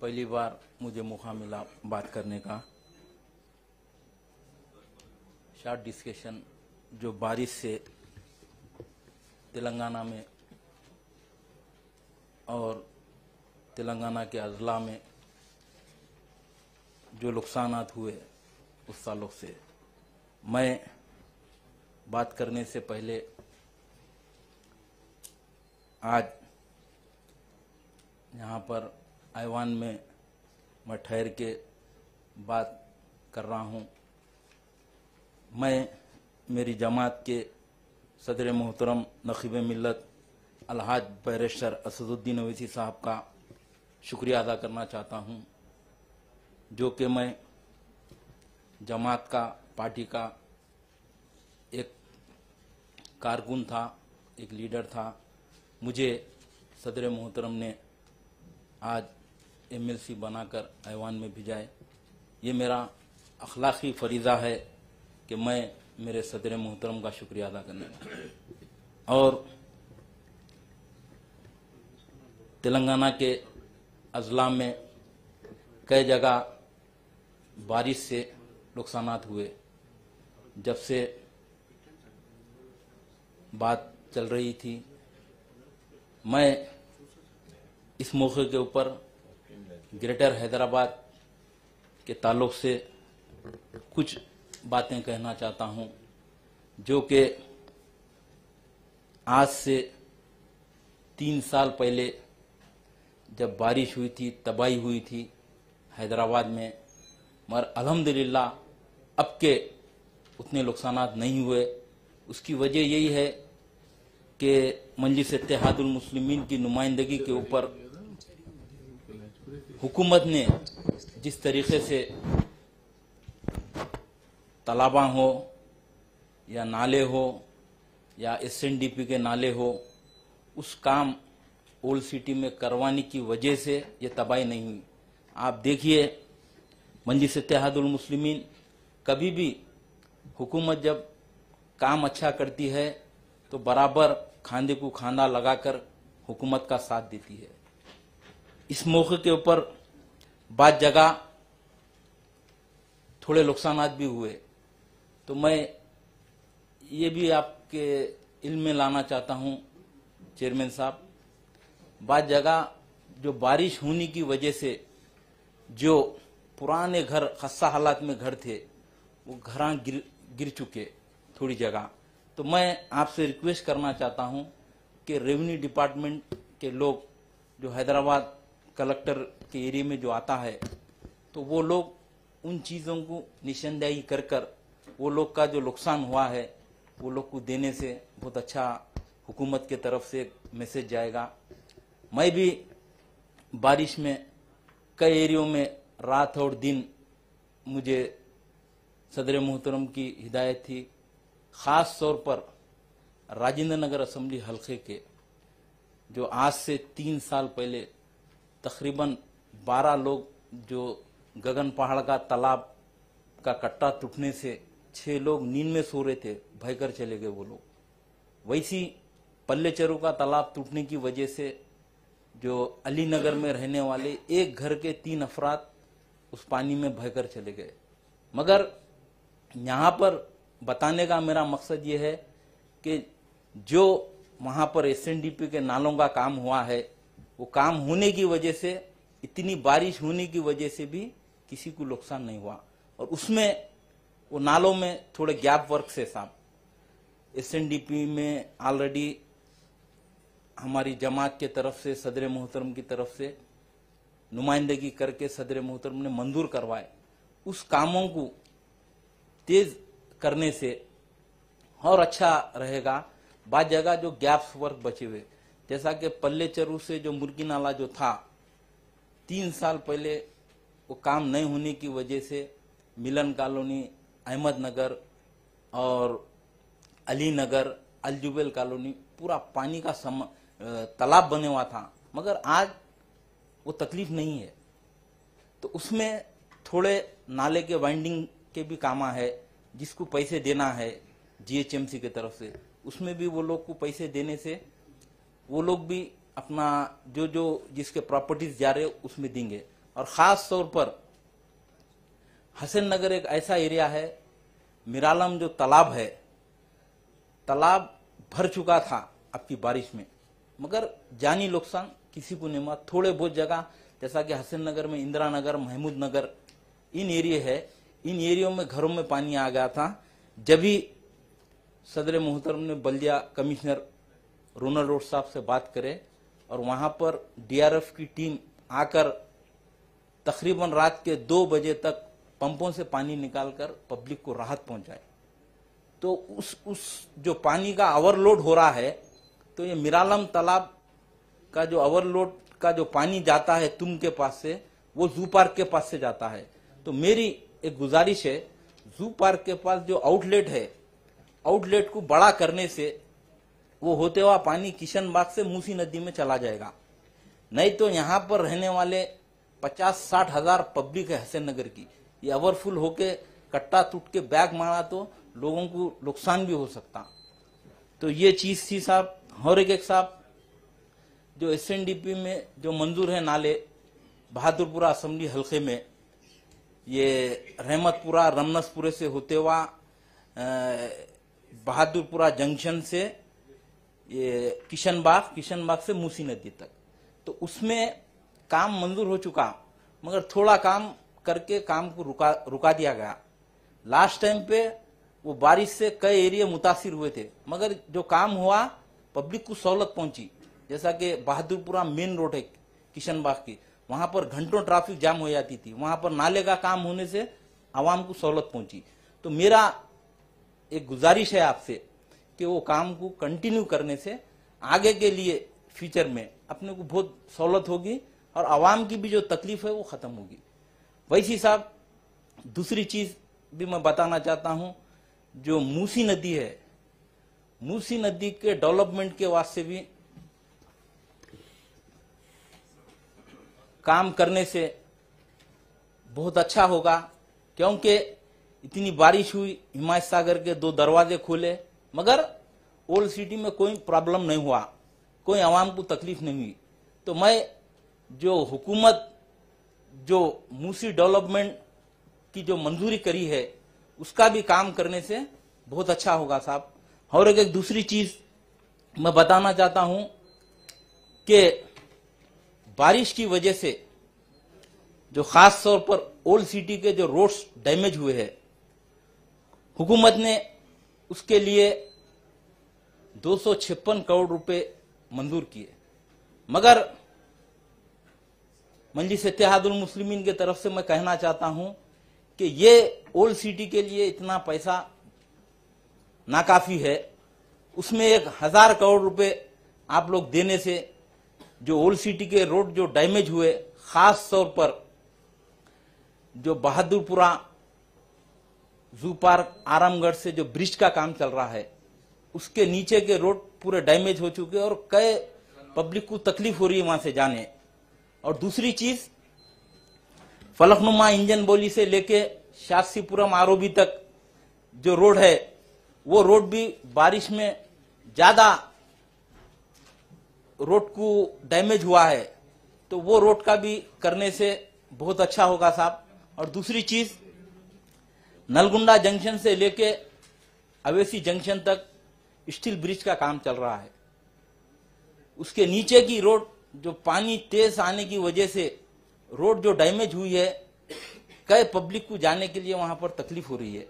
पहली बार मुझे मौका मिला बात करने का शार्ट डिस्कशन जो बारिश से तेलंगाना में और तेलंगाना के अजला में जो नुकसान हुए उस सालों से मैं बात करने से पहले आज यहाँ पर ऐवान में मैं ठहर के बात कर रहा हूँ मैं मेरी जमात के सदर मोहतरम नख़ीब मिलत अलहाज बैरेश्वर असदुद्दीन अवैसी साहब का शुक्रिया अदा करना चाहता हूँ जो कि मैं जमात का पार्टी का एक कारकुन था एक लीडर था मुझे सदर मोहतरम ने आज एमएलसी बनाकर ऐवान में भिजाए ये मेरा अखलाकी फरीज़ा है कि मैं मेरे सदर मोहतरम का शुक्रिया अदा करना और तेलंगाना के अजला में कई जगह बारिश से नुकसान हुए जब से बात चल रही थी मैं इस मौके के ऊपर ग्रेटर हैदराबाद के ताल्लुक से कुछ बातें कहना चाहता हूं जो कि आज से तीन साल पहले जब बारिश हुई थी तबाही हुई थी हैदराबाद में मगर अल्हम्दुलिल्लाह अब के उतने नुकसान नहीं हुए उसकी वजह यही है कि मंजिस इतिहादुल मुस्लिमीन की नुमाइंदगी के ऊपर हुकूमत ने जिस तरीके से तालाबा हो या नाले हो या एस के नाले हो उस काम ओल्ड सिटी में करवाने की वजह से ये तबाही नहीं हुई आप देखिए मंजिस मुस्लिमीन कभी भी हुकूमत जब काम अच्छा करती है तो बराबर खांदे को खांदा लगाकर हुकूमत का साथ देती है इस मौके के ऊपर बाद जगह थोड़े नुकसान भी हुए तो मैं ये भी आपके इल्म में लाना चाहता हूँ चेयरमैन साहब बाद जगह जो बारिश होने की वजह से जो पुराने घर खस्सा हालात में घर थे वो घर गिर गिर चुके थोड़ी जगह तो मैं आपसे रिक्वेस्ट करना चाहता हूँ कि रेवेन्यू डिपार्टमेंट के लोग जो हैदराबाद कलेक्टर के एरिया में जो आता है तो वो लोग उन चीज़ों को निशानदेही कर कर वो लोग का जो नुकसान हुआ है वो लोग को देने से बहुत अच्छा हुकूमत के तरफ से मैसेज जाएगा मैं भी बारिश में कई एरियो में रात और दिन मुझे सदर मोहतरम की हिदायत थी ख़ास तौर पर राजेंद्र नगर असम्बली हलके के जो आज से तीन साल पहले तकरीबन 12 लोग जो गगन पहाड़ का तालाब का कट्टा टूटने से छह लोग नींद में सो रहे थे भयकर चले गए वो लोग वैसी पल्लेचरू का तालाब टूटने की वजह से जो अली नगर में रहने वाले एक घर के तीन अफराद उस पानी में भयकर चले गए मगर यहाँ पर बताने का मेरा मकसद ये है कि जो वहाँ पर एस के नालों का काम हुआ है वो काम होने की वजह से इतनी बारिश होने की वजह से भी किसी को नुकसान नहीं हुआ और उसमें वो नालों में थोड़े गैप वर्क से साहब एस में ऑलरेडी हमारी जमात के तरफ से सदर मोहतरम की तरफ से नुमाइंदगी करके सदर मोहतरम ने मंजूर करवाए उस कामों को तेज करने से और अच्छा रहेगा बाद जगह जो गैप्स वर्क बचे हुए जैसा कि पल्ले चरू से जो मुर्गी नाला जो था तीन साल पहले वो काम नहीं होने की वजह से मिलन कॉलोनी अहमदनगर और अली नगर अलजुबेल कॉलोनी पूरा पानी का सम तालाब बने हुआ था मगर आज वो तकलीफ नहीं है तो उसमें थोड़े नाले के वाइंडिंग के भी काम है जिसको पैसे देना है जीएचएमसी की तरफ से उसमें भी वो लोग को पैसे देने से वो लोग भी अपना जो जो जिसके प्रॉपर्टीज जा रहे उसमें देंगे और खास तौर पर हसन नगर एक ऐसा एरिया है मिरालम जो तालाब है तालाब भर चुका था आपकी बारिश में मगर जानी नुकसान किसी को नहीं मत थोड़े बहुत जगह जैसा कि हसन नगर में इंदिरा नगर महमूद नगर इन एरिए है इन एरियो में घरों में पानी आ गया था जब ही सदर मोहतरम ने बलिया कमिश्नर रोनल रोड साहब से बात करें और वहां पर डीआरएफ की टीम आकर तकरीबन रात के दो बजे तक पंपों से पानी निकालकर पब्लिक को राहत पहुंचाए तो उस उस जो पानी का ओवरलोड हो रहा है तो ये मिरालम तालाब का जो ओवरलोड का जो पानी जाता है तुम के पास से वो जू पार्क के पास से जाता है तो मेरी एक गुजारिश है जू पार्क के पास जो आउटलेट है आउटलेट को बड़ा करने से वो होते हुआ पानी किशनबाग से मूसी नदी में चला जाएगा नहीं तो यहाँ पर रहने वाले पचास साठ हजार पब्लिक है हसन नगर की ये ओवरफुल होके कट्टा टूट के बैग मारा तो लोगों को नुकसान भी हो सकता तो ये चीज थी साहब हर एक साहब जो एस में जो मंजूर है नाले बहादुरपुरा असम्बली हल्के में ये रहमतपुरा रमनसपुरे से होते हुआ बहादुरपुरा जंक्शन से ये किशन बाग किशन बाग से मूसी नदी तक तो उसमें काम मंजूर हो चुका मगर थोड़ा काम करके काम को रुका रुका दिया गया लास्ट टाइम पे वो बारिश से कई एरिया मुतासर हुए थे मगर जो काम हुआ पब्लिक को सहूलत पहुंची जैसा कि बहादुरपुरा मेन रोड है किशन बाग की वहां पर घंटों ट्रैफिक जाम हो जाती थी वहां पर नाले का काम होने से आवाम को सहूलत पहुंची तो मेरा एक गुजारिश है आपसे कि वो काम को कंटिन्यू करने से आगे के लिए फ्यूचर में अपने को बहुत सहूलत होगी और आवाम की भी जो तकलीफ है वो ख़त्म होगी वैसी साहब दूसरी चीज़ भी मैं बताना चाहता हूं जो मूसी नदी है मूसी नदी के डेवलपमेंट के वास्ते भी काम करने से बहुत अच्छा होगा क्योंकि इतनी बारिश हुई हिमाचल सागर के दो दरवाजे खोले मगर ओल्ड सिटी में कोई प्रॉब्लम नहीं हुआ कोई आवाम को तकलीफ नहीं हुई तो मैं जो हुकूमत जो मूसी डेवलपमेंट की जो मंजूरी करी है उसका भी काम करने से बहुत अच्छा होगा साहब और एक, एक दूसरी चीज मैं बताना चाहता हूं कि बारिश की वजह से जो खास तौर पर ओल्ड सिटी के जो रोड्स डैमेज हुए हैं हुकूमत ने उसके लिए दो करोड़ रुपए मंजूर किए मगर मंजिस इतिहादुल मुस्लिमीन की तरफ से मैं कहना चाहता हूं कि ये ओल्ड सिटी के लिए इतना पैसा नाकाफी है उसमें एक हजार करोड़ रुपए आप लोग देने से जो ओल्ड सिटी के रोड जो डैमेज हुए खास तौर पर जो बहादुरपुरा जू पार्क आरामगढ़ से जो ब्रिज का काम चल रहा है उसके नीचे के रोड पूरे डैमेज हो चुके और कई पब्लिक को तकलीफ हो रही है वहां से जाने और दूसरी चीज फलकनुमा इंजन बोली से लेके शासीपुरम आरोबी तक जो रोड है वो रोड भी बारिश में ज्यादा रोड को डैमेज हुआ है तो वो रोड का भी करने से बहुत अच्छा होगा साहब और दूसरी चीज़ नलगुंडा जंक्शन से लेके अवेसी जंक्शन तक स्टील ब्रिज का काम चल रहा है उसके नीचे की रोड जो पानी तेज आने की वजह से रोड जो डैमेज हुई है कई पब्लिक को जाने के लिए वहां पर तकलीफ हो रही है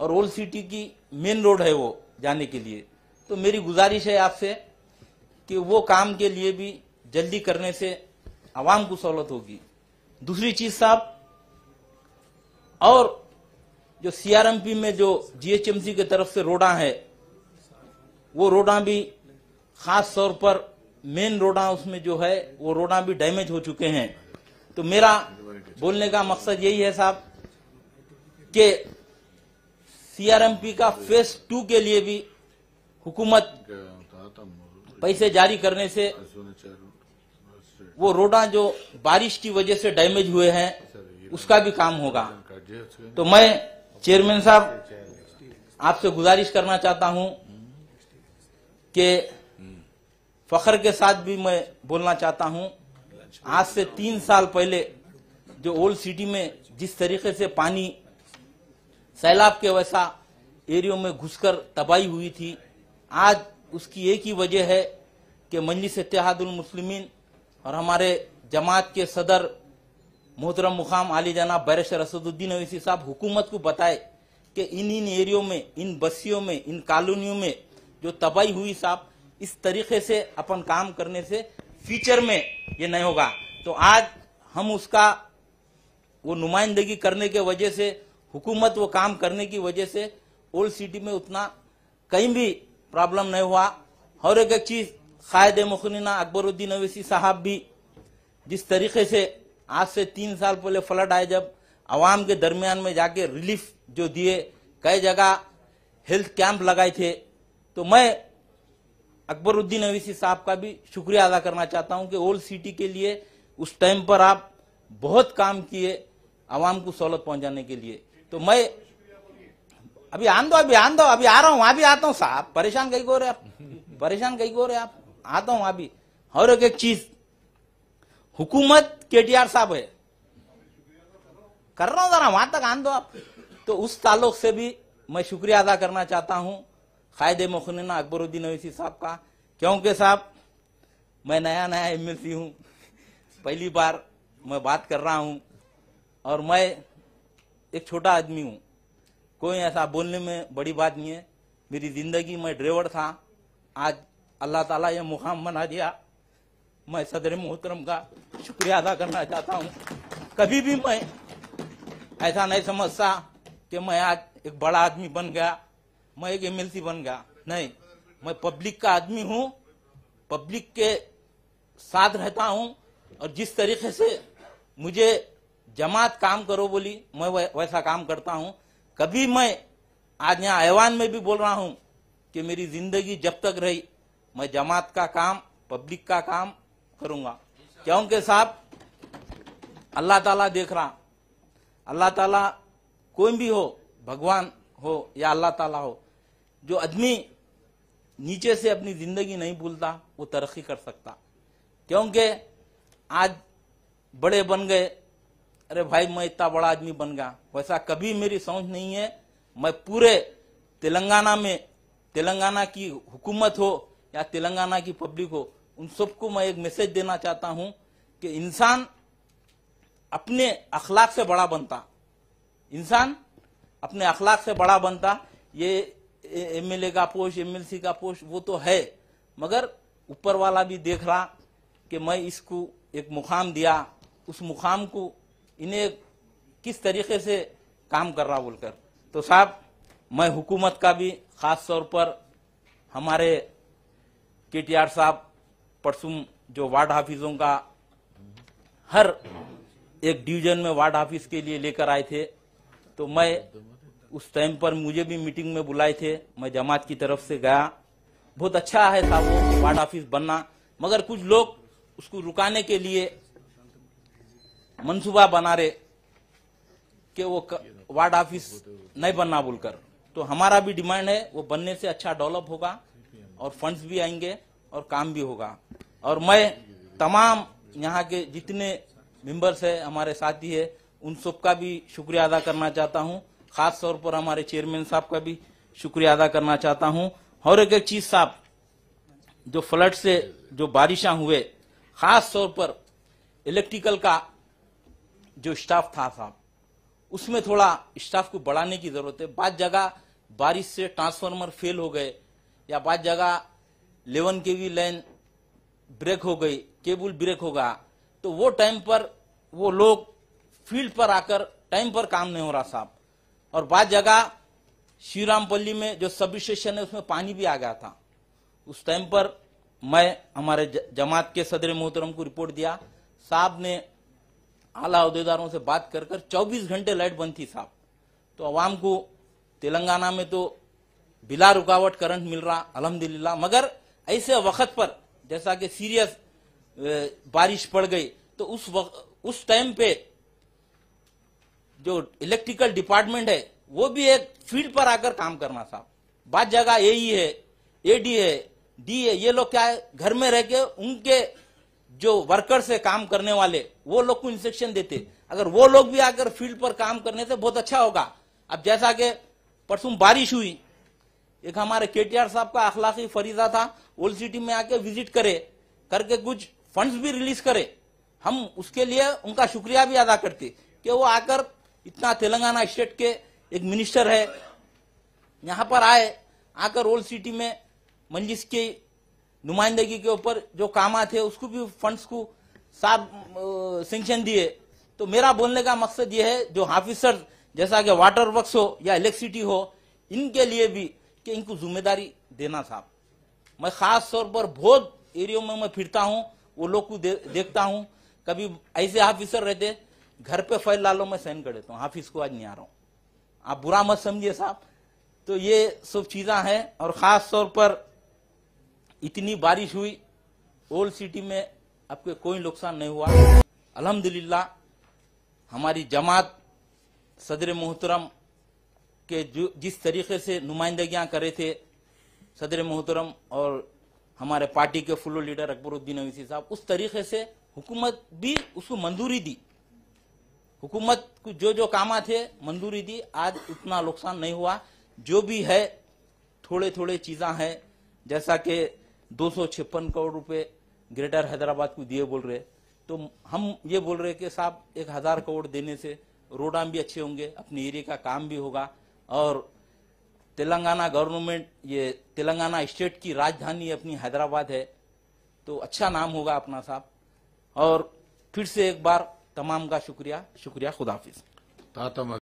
और ओल्ड सिटी की मेन रोड है वो जाने के लिए तो मेरी गुजारिश है आपसे कि वो काम के लिए भी जल्दी करने से आवाम को सहूलत होगी दूसरी चीज साहब और जो सीआरएमपी में जो जीएचएमसी की तरफ से रोडा है वो रोडा भी खास तौर पर मेन रोडा उसमें जो है वो रोडा भी डैमेज हो चुके हैं तो मेरा बोलने का मकसद यही है साहब कि सीआरएमपी का फेस टू के लिए भी हुकूमत पैसे जारी करने से वो रोडा जो बारिश की वजह से डैमेज हुए हैं उसका भी काम होगा तो मैं चेयरमैन साहब आपसे गुजारिश करना चाहता हूं कि फखर के साथ भी मैं बोलना चाहता हूं आज से तीन साल पहले जो ओल्ड सिटी में जिस तरीके से पानी सैलाब के वैसा एरियो में घुसकर तबाही हुई थी आज उसकी एक ही वजह है कि मंजिस इतिहादुल मुस्लिमीन और हमारे जमात के सदर मोहतरम मुकाम आली जाना बरेश रसदुद्दीन अवैसी साहब हुकूमत को बताए कि इन इन एरियो में इन बस्तियों में इन कॉलोनियों में जो तबाही हुई साहब इस तरीके से अपन काम करने से फ्यूचर में ये नहीं होगा तो आज हम उसका वो नुमाइंदगी करने के वजह से हुकूमत वो काम करने की वजह से ओल्ड सिटी में उतना कहीं भी प्रॉब्लम नहीं हुआ हर एक चीज़ कायद मुखनिना अकबरुद्दीन अवैसी साहब भी जिस तरीके से आज से तीन साल पहले फ्लड आए जब आवाम के दरमियान में जाके रिलीफ जो दिए कई जगह हेल्थ कैंप लगाए थे तो मैं अकबरुद्दीन अवीसी साहब का भी शुक्रिया अदा करना चाहता हूं कि ओल्ड सिटी के लिए उस टाइम पर आप बहुत काम किए आवाम को सहूलत पहुंचाने के लिए तो मैं अभी आन दो अभी आन दो अभी आ रहा हूं वहां भी आता हूं साहब परेशान कहीं को रहे आप परेशान कहीं को रहे आप आता हूं वहां भी हर एक चीज हुकूमत केटीआर साहब है कर रहा हूं जरा वहां तक आन दो आप तो उस ताल्लुक से भी मैं शुक्रिया अदा करना चाहता हूं कायदे मखनना अकबरुद्दीन अवैसी साहब का क्योंकि साहब मैं नया नया एम एल सी हूँ पहली बार मैं बात कर रहा हूँ और मैं एक छोटा आदमी हूँ कोई ऐसा बोलने में बड़ी बात नहीं है मेरी जिंदगी में ड्राइवर था आज अल्लाह ताला ये मुकाम बना दिया मैं सदर मोहतरम का शुक्रिया अदा करना चाहता हूँ कभी भी मैं ऐसा नहीं समझता कि मैं आज एक बड़ा आदमी बन गया मैं एक एमएलसी बन गया नहीं मैं पब्लिक का आदमी हूँ पब्लिक के साथ रहता हूँ और जिस तरीके से मुझे जमात काम करो बोली मैं वैसा काम करता हूँ कभी मैं आज यहाँ ऐवान में भी बोल रहा हूँ कि मेरी जिंदगी जब तक रही मैं जमात का काम पब्लिक का काम करूंगा क्योंकि साहब अल्लाह ताला देख रहा अल्लाह ताला कोई भी हो भगवान हो या अल्लाह ताला हो जो आदमी नीचे से अपनी जिंदगी नहीं भूलता वो तरक्की कर सकता क्योंकि आज बड़े बन गए अरे भाई मैं इतना बड़ा आदमी बन गया वैसा कभी मेरी सोच नहीं है मैं पूरे तेलंगाना में तेलंगाना की हुकूमत हो या तेलंगाना की पब्लिक हो उन सबको मैं एक मैसेज देना चाहता हूं कि इंसान अपने अखलाक से बड़ा बनता इंसान अपने अखलाक से बड़ा बनता ये एमएलए का पोस्ट एमएलसी का पोस्ट वो तो है मगर ऊपर वाला भी देख रहा कि मैं इसको एक मुकाम दिया उस मुकाम को इन्हें किस तरीके से काम कर रहा बोलकर तो साहब मैं हुकूमत का भी खास तौर पर हमारे के टी आर साहब परसों जो वार्ड ऑफिसों का हर एक डिवीजन में वार्ड ऑफिस के लिए लेकर आए थे तो मैं उस टाइम पर मुझे भी मीटिंग में बुलाए थे मैं जमात की तरफ से गया बहुत अच्छा है साहब वो वार्ड ऑफिस बनना मगर कुछ लोग उसको रुकाने के लिए मंसूबा बना रहे कि वो वार्ड ऑफिस नहीं बनना बोलकर तो हमारा भी डिमांड है वो बनने से अच्छा डेवलप होगा और फंड्स भी आएंगे और काम भी होगा और मैं तमाम यहाँ के जितने मेंबर्स है हमारे साथी है उन सबका भी शुक्रिया अदा करना चाहता हूँ खास तौर पर हमारे चेयरमैन साहब का भी शुक्रिया अदा करना चाहता हूँ और एक एक चीज साहब जो फ्लड से जो बारिश हुए खास तौर पर इलेक्ट्रिकल का जो स्टाफ था साहब उसमें थोड़ा स्टाफ को बढ़ाने की जरूरत है बाद जगह बारिश से ट्रांसफार्मर फेल हो गए या बाद जगह लेवन के वी लाइन ब्रेक हो गई केबल ब्रेक होगा तो वो टाइम पर वो लोग फील्ड पर आकर टाइम पर काम नहीं हो रहा साहब और बाद जगह श्री रामपल्ली में जो सब स्टेशन है उसमें पानी भी आ गया था उस टाइम पर मैं हमारे जमात के सदर मोहतरम को रिपोर्ट दिया साहब ने आला अहदेदारों से बात कर कर चौबीस घंटे लाइट बंद थी साहब तो आवाम को तेलंगाना में तो बिला रुकावट करंट मिल रहा अलहमदिल्ला मगर ऐसे वक्त पर जैसा कि सीरियस बारिश पड़ गई तो उस वक्त उस टाइम पे जो इलेक्ट्रिकल डिपार्टमेंट है वो भी एक फील्ड पर आकर काम करना साहब बात जगह ए ही e है ए डी है डी है ये लोग क्या है घर में रह के उनके जो वर्कर्स है काम करने वाले वो लोग को इंस्ट्रक्शन देते अगर वो लोग भी आकर फील्ड पर काम करने से बहुत अच्छा होगा अब जैसा कि परसों बारिश हुई एक हमारे केटीआर साहब का अखलाकी फरीजा था ओल्ड सिटी में आके विजिट करे करके कुछ फंड्स भी रिलीज करे हम उसके लिए उनका शुक्रिया भी अदा करते कि वो आकर इतना तेलंगाना स्टेट के एक मिनिस्टर है यहाँ पर आए आकर ओल्ड सिटी में मंजिस की नुमाइंदगी के ऊपर जो काम थे उसको भी फंड्स को साफ सेंक्शन दिए तो मेरा बोलने का मकसद ये है जो हाफिज सर जैसा कि वाटर वर्क्स हो या इलेक्ट्रिसिटी हो इनके लिए भी कि इनको जिम्मेदारी देना साहब मैं खास तौर पर बहुत एरियो में मैं फिरता हूँ वो लोग को दे, देखता हूँ कभी ऐसे हाफिसर रहते घर पे फाइल ला लो मैं साइन कर देता हूँ हाफिस को आज नहीं आ रहा हूँ आप बुरा मत समझिए साहब तो ये सब चीज़ा है और ख़ास तौर पर इतनी बारिश हुई ओल्ड सिटी में आपके कोई नुकसान नहीं हुआ अल्हम्दुलिल्लाह हमारी जमात सदर मोहतरम कि जो जिस तरीके से नुमाइंदगियां करे थे सदर मोहतरम और हमारे पार्टी के फुलो लीडर अकबरुद्दीन अवीसी साहब उस तरीके से हुकूमत भी उसको मंजूरी दी हुकूमत को जो जो काम थे मंजूरी दी आज उतना नुकसान नहीं हुआ जो भी है थोड़े थोड़े चीज़ा है जैसा कि दो करोड़ रुपए ग्रेटर हैदराबाद को दिए बोल रहे तो हम ये बोल रहे कि साहब एक हज़ार करोड़ देने से रोडाम भी अच्छे होंगे अपने एरिया का काम भी होगा और तेलंगाना गवर्नमेंट ये तेलंगाना स्टेट की राजधानी अपनी हैदराबाद है तो अच्छा नाम होगा अपना साहब और फिर से एक बार तमाम का शुक्रिया शुक्रिया खुदाफिज